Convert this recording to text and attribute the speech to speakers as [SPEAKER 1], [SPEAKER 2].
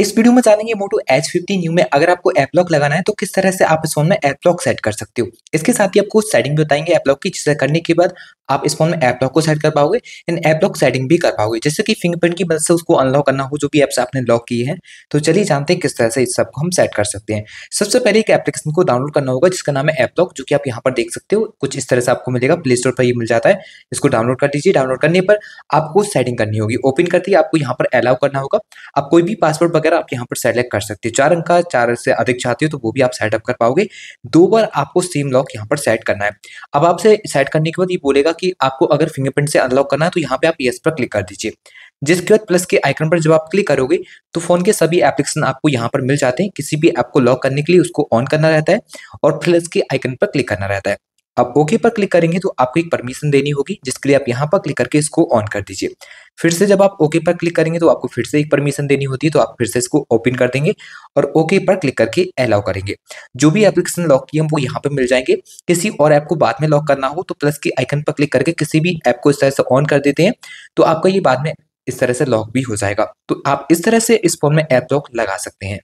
[SPEAKER 1] इस वीडियो में जानेंगे मोटो एच फिफ्टी न्यू में अगर आपको एपलॉक लगाना है तो किस तरह से आप इस फोन में एपलॉक सेट कर सकते हो इसके साथ ही आपको सेटिंग भी बताएंगे एपलॉक की जिसे करने के बाद आप इस फोन में एपलॉक को सेट कर पाओगे एंड एपलॉक सेटिंग भी कर पाओगे जैसे कि फिंगरप्रिंट की मदद से उसको अनलॉक करना हो जो भी ऐप्स आपने लॉक की है तो चलिए जानते हैं किस तरह से इस सबको हम सेट कर सकते हैं सबसे पहले एक एप्लीकेशन को डाउनलोड करना होगा जिसका नाम है एपलॉक जो कि आप यहाँ पर देख सकते हो कुछ इस तरह से आपको मिलेगा प्ले स्टोर पर ही मिल जाता है इसको डाउनलोड कर दीजिए डाउनलोड करने पर आपको सेटिंग करनी होगी ओपन करते ही आपको यहाँ पर अलाउ करना होगा आप कोई भी पासवर्ड वगैरह कर आप यहाँ पर सेलेक्ट कर सकते हो चार अंक का चार से अधिक चाहते हो तो वो भी आप सेटअप कर पाओगे दो बार आपको सेम लॉक यहाँ पर सेट करना है अब आपसे सेट करने के बाद ये बोलेगा कि आपको अगर फिंगरप्रिंट से अनलॉक करना है तो यहाँ पे आप येस पर क्लिक कर दीजिए जिसके बाद प्लस के आइकन पर जब आप क्लिक करोगे तो फोन के सभी एप्लीकेशन आपको यहाँ पर मिल जाते हैं किसी भी ऐप को लॉक करने के लिए उसको ऑन करना रहता है और प्लस के आइकन पर क्लिक करना रहता है आप ओके पर क्लिक करेंगे तो आपको एक परमिशन देनी होगी जिसके लिए आप यहाँ पर क्लिक करके इसको ऑन कर दीजिए फिर से जब आप ओके पर क्लिक करेंगे तो आपको फिर से एक परमिशन देनी होती है तो आप फिर से इसको ओपन कर देंगे और ओके पर क्लिक करके अलाउ करेंगे जो भी एप्लीकेशन लॉक किए हम वो यहाँ पर मिल जाएंगे किसी और ऐप को बाद में लॉक करना हो तो प्लस के आइकन पर क्लिक करके किसी भी ऐप को इस तरह से ऑन कर देते हैं तो आपका ये बाद में इस तरह से लॉक भी हो जाएगा तो आप इस तरह से इस फोन में ऐप लॉक लगा सकते हैं